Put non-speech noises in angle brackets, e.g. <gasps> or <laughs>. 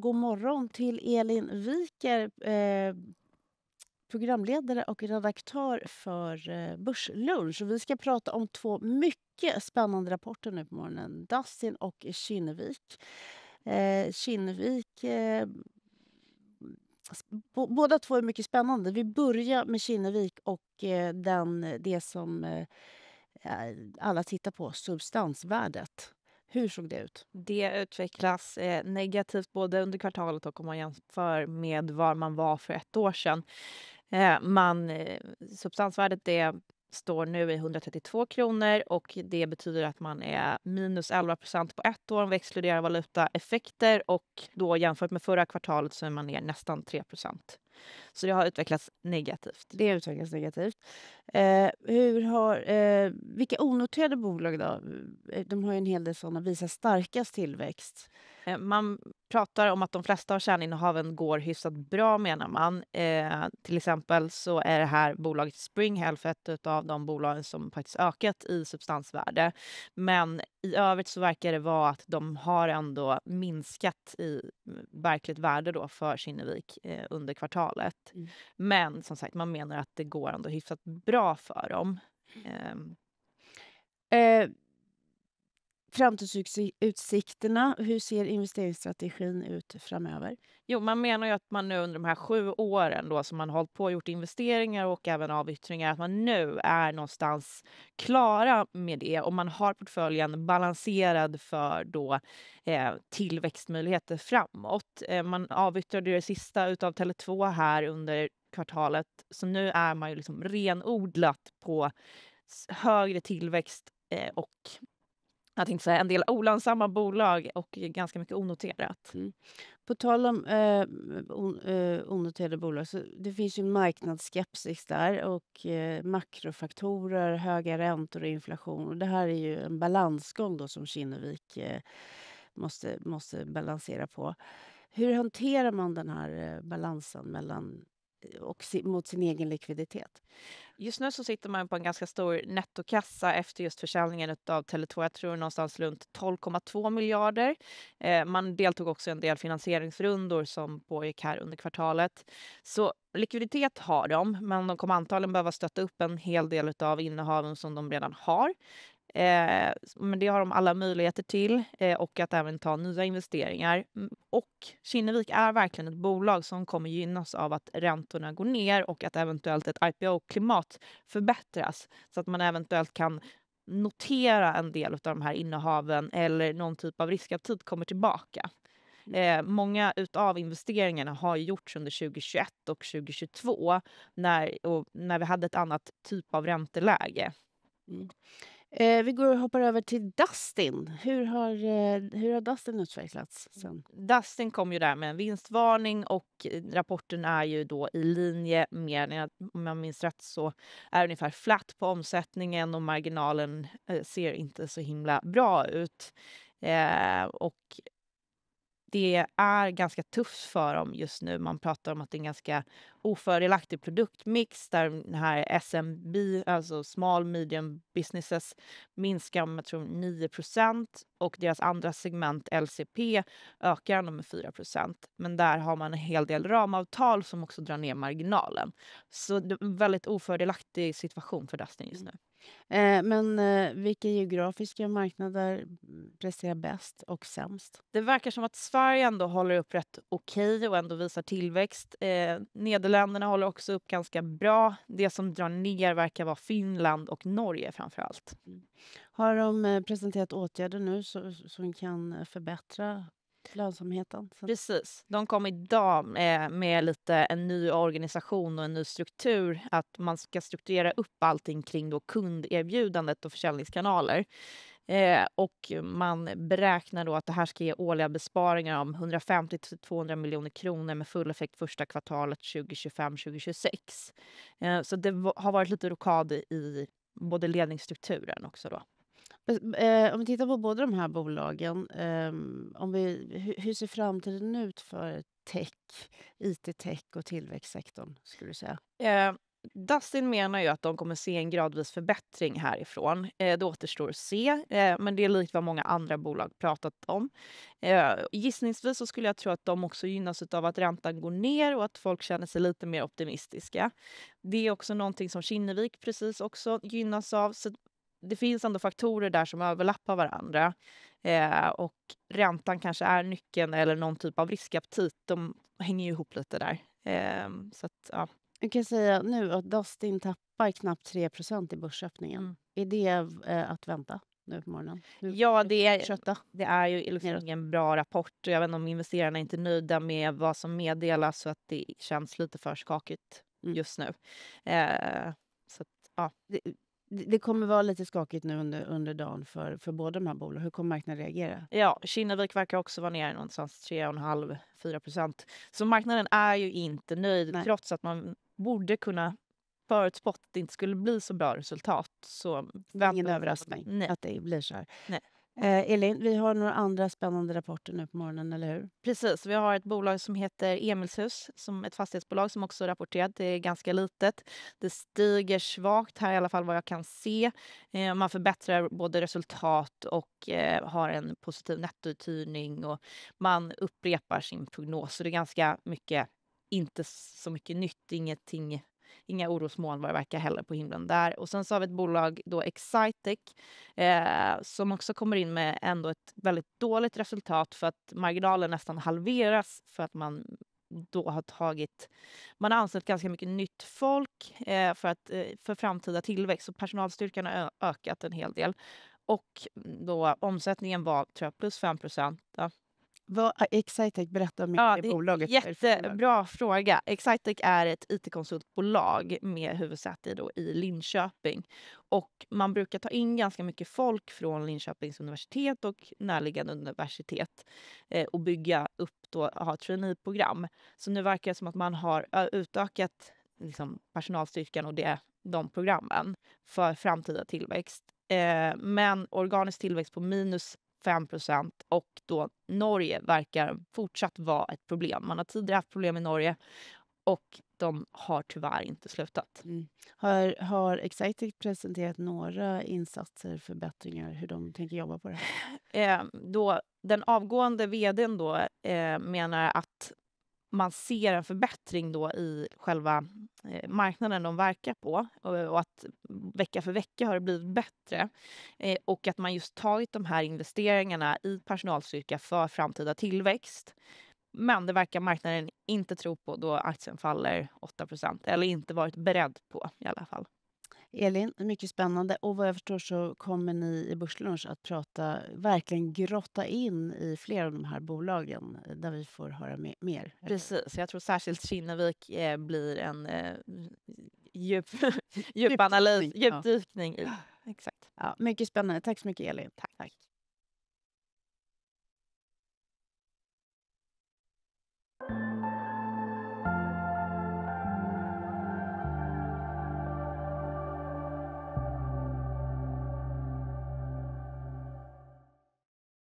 god morgon till Elin Wiker eh, programledare och redaktör för eh, Börslunch. Vi ska prata om två mycket spännande rapporter nu på morgonen. Dustin och Kinnevik. Eh, Kinnevik eh, Båda två är mycket spännande. Vi börjar med Kinnevik och eh, den, det som eh, alla tittar på, substansvärdet. Hur såg det ut? Det utvecklas eh, negativt både under kvartalet och om man jämför med var man var för ett år sedan. Eh, man, eh, substansvärdet är står nu i 132 kronor och det betyder att man är minus 11 procent på ett år om vi exkluderar valutaeffekter och då jämfört med förra kvartalet så är man ner nästan 3 procent. Så det har utvecklats negativt. Det har utvecklats negativt. Eh, hur har, eh, vilka onoterade bolag då? Eh, de har ju en hel del sådana, visar starkast tillväxt. Eh, man pratar om att de flesta av kärninnehaven går hyfsat bra, menar man. Eh, till exempel så är det här bolaget Spring Health ett av de bolagen som faktiskt ökat i substansvärde. Men i övrigt så verkar det vara att de har ändå minskat i verkligt värde då för Kinnevik eh, under kvartalet. Mm. Men som sagt, man menar att det går ändå hyfsat bra för dem. Ehm. Eh framtidsutsikterna, hur ser investeringsstrategin ut framöver? Jo, man menar ju att man nu under de här sju åren då som man hållit på och gjort investeringar och även avyttringar, att man nu är någonstans klara med det och man har portföljen balanserad för då eh, tillväxtmöjligheter framåt. Eh, man avyttrade det sista utav Tele2 här under kvartalet, så nu är man ju liksom renodlat på högre tillväxt eh, och jag tänkte säga, en del olönsamma bolag och ganska mycket onoterat. Mm. På tal om eh, eh, onoterade bolag, så det finns ju en marknadsskepsis där och eh, makrofaktorer, höga räntor och inflation. Och det här är ju en balansgång då som Kinnevik eh, måste, måste balansera på. Hur hanterar man den här eh, balansen mellan och mot sin egen likviditet. Just nu så sitter man på en ganska stor nettokassa efter just försäljningen av Tele2. Jag tror någonstans runt 12,2 miljarder. Eh, man deltog också i en del finansieringsrundor som pågick här under kvartalet. Så likviditet har de, men de kommer antagligen behöva stötta upp en hel del av innehaven som de redan har. Eh, men det har de alla möjligheter till eh, och att även ta nya investeringar. Mm, och Kinnevik är verkligen ett bolag som kommer gynnas av att räntorna går ner och att eventuellt ett IPO-klimat förbättras så att man eventuellt kan notera en del av de här innehaven eller någon typ av riskaptit kommer tillbaka. Mm. Eh, många av investeringarna har gjorts under 2021 och 2022 när, och när vi hade ett annat typ av ränteläge. Mm. Eh, vi går och hoppar över till Dustin. Hur har, eh, hur har Dustin utvecklats? Sen? Dustin kom ju där med en vinstvarning och eh, rapporten är ju då i linje med, om jag minns rätt, så är ungefär flat på omsättningen och marginalen eh, ser inte så himla bra ut. Eh, och det är ganska tufft för dem just nu. Man pratar om att det är en ganska ofördelaktig produktmix där den här SMB, alltså small medium businesses, minskar med tror 9 och deras andra segment LCP ökar ändå med 4 Men där har man en hel del ramavtal som också drar ner marginalen. Så det är en väldigt ofördelaktig situation för Dustin just mm. nu. Eh, men eh, vilka geografiska marknader presterar bäst och sämst? Det verkar som att Sverige ändå håller upp rätt okej okay och ändå visar tillväxt. Eh, Nederländerna håller också upp ganska bra. Det som drar ner verkar vara Finland och Norge framför allt. Mm. Har de presenterat åtgärder nu som kan förbättra Lönsamheten. Så. Precis. De kom idag med, med lite en ny organisation och en ny struktur. Att man ska strukturera upp allting kring då kunderbjudandet och försäljningskanaler. Eh, och man beräknar då att det här ska ge årliga besparingar om 150 200 miljoner kronor med full effekt första kvartalet 2025-2026. Eh, så det har varit lite rokad i både ledningsstrukturen också. Då. Alltså, eh, om vi tittar på båda de här bolagen, eh, om vi, hur, hur ser framtiden ut för tech, it-tech och tillväxtsektorn? skulle du säga? Eh, Dustin menar ju att de kommer se en gradvis förbättring härifrån. Eh, det återstår att se, eh, men det är likt vad många andra bolag pratat om. Eh, gissningsvis så skulle jag tro att de också gynnas av att räntan går ner och att folk känner sig lite mer optimistiska. Det är också någonting som Kinnevik precis också gynnas av. Så det finns ändå faktorer där som överlappar varandra. Eh, och räntan kanske är nyckeln eller någon typ av riskaptit. De hänger ju ihop lite där. Eh, så att, ja. Jag kan säga nu att Dustin tappar knappt 3 i börsöppningen. Mm. Är det eh, att vänta? nu på morgonen? Nu ja, det är, det är ju ingen bra rapport. Jag vet inte om investerarna är inte nöjda med vad som meddelas så att det känns lite för skakigt mm. just nu. Eh, så att, ja det kommer vara lite skakigt nu under, under dagen för, för båda de här bolagen. Hur kommer marknaden reagera? Ja, Kinnevik verkar också vara ner någonstans 3,5-4 procent. Så marknaden är ju inte nöjd. Nej. Trots att man borde kunna förutspått att det inte skulle bli så bra resultat. Så Ingen överraskning Nej. att det blir så här. Nej. Eh, Elin, vi har några andra spännande rapporter nu på morgonen, eller hur? Precis. Vi har ett bolag som heter Emilshus, som ett fastighetsbolag som också rapporterat. Det är ganska litet. Det stiger svagt här i alla fall vad jag kan se. Eh, man förbättrar både resultat och eh, har en positiv nettouthyrning och man upprepar sin prognos. Så det är ganska mycket, inte så mycket nytt, ingenting Inga orosmoln vad det verkar heller på himlen där. Och sen så har vi ett bolag, då Excitec, eh, som också kommer in med ändå ett väldigt dåligt resultat för att marginalen nästan halveras för att man då har tagit... Man har anställt ganska mycket nytt folk eh, för, att, eh, för framtida tillväxt och personalstyrkan har ökat en hel del. Och då omsättningen var tror jag, plus 5 procent. Vad ah, Excitec, berätta mer ja, om bolaget. Jättebra fråga. Excitec är ett it-konsultbolag med huvudsäte då i Linköping. Och man brukar ta in ganska mycket folk från Linköpings universitet och närliggande universitet eh, och bygga upp då, ha traineeprogram. Så nu verkar det som att man har utökat liksom, personalstyrkan och det, de programmen för framtida tillväxt. Eh, men organisk tillväxt på minus 5 och då Norge verkar fortsatt vara ett problem. Man har tidigare haft problem i Norge och de har tyvärr inte slutat. Mm. Har, har Exciting presenterat några insatser, förbättringar, hur de tänker jobba på det här? Eh, då, den avgående vdn då, eh, menar att man ser en förbättring då i själva eh, marknaden de verkar på och att vecka för vecka har det blivit bättre. Eh, och att man just tagit de här investeringarna i personalstyrka för framtida tillväxt. Men det verkar marknaden inte tro på då aktien faller 8 eller inte varit beredd på i alla fall. Elin, mycket spännande. Och vad jag förstår så kommer ni i Börslunch att prata, verkligen grotta in i flera av de här bolagen eh, där vi får höra mer. mer. Precis, jag tror särskilt Kinnevik eh, blir en eh, djup, <laughs> djup analys, djupdykning. Ja. <gasps> Exakt. Ja, mycket spännande. Tack så mycket, Elin. Tack. Tack.